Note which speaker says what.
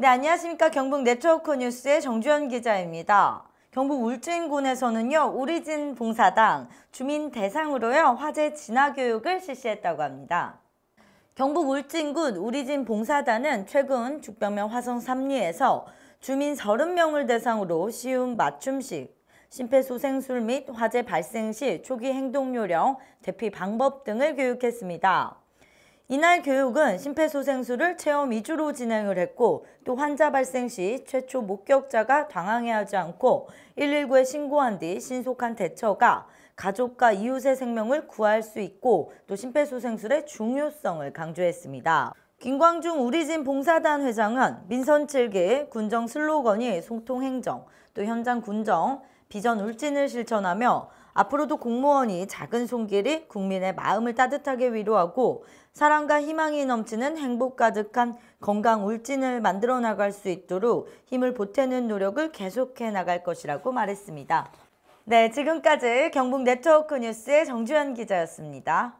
Speaker 1: 네, 안녕하십니까. 경북 네트워크 뉴스의 정주현 기자입니다. 경북 울진군에서는요, 오리진 봉사당 주민 대상으로요, 화재 진화 교육을 실시했다고 합니다. 경북 울진군 우리진 봉사단은 최근 죽병면 화성 삼리에서 주민 30명을 대상으로 쉬운 맞춤식, 심폐소생술 및 화재 발생 시 초기 행동요령, 대피 방법 등을 교육했습니다. 이날 교육은 심폐소생술을 체험 위주로 진행을 했고 또 환자 발생 시 최초 목격자가 당황해하지 않고 119에 신고한 뒤 신속한 대처가 가족과 이웃의 생명을 구할 수 있고 또 심폐소생술의 중요성을 강조했습니다. 김광중 우리진 봉사단 회장은 민선 7개 군정 슬로건이 송통행정 또 현장 군정 비전 울진을 실천하며 앞으로도 공무원이 작은 손길이 국민의 마음을 따뜻하게 위로하고 사랑과 희망이 넘치는 행복 가득한 건강 울진을 만들어 나갈 수 있도록 힘을 보태는 노력을 계속해 나갈 것이라고 말했습니다. 네, 지금까지 경북 네트워크 뉴스의 정주현 기자였습니다.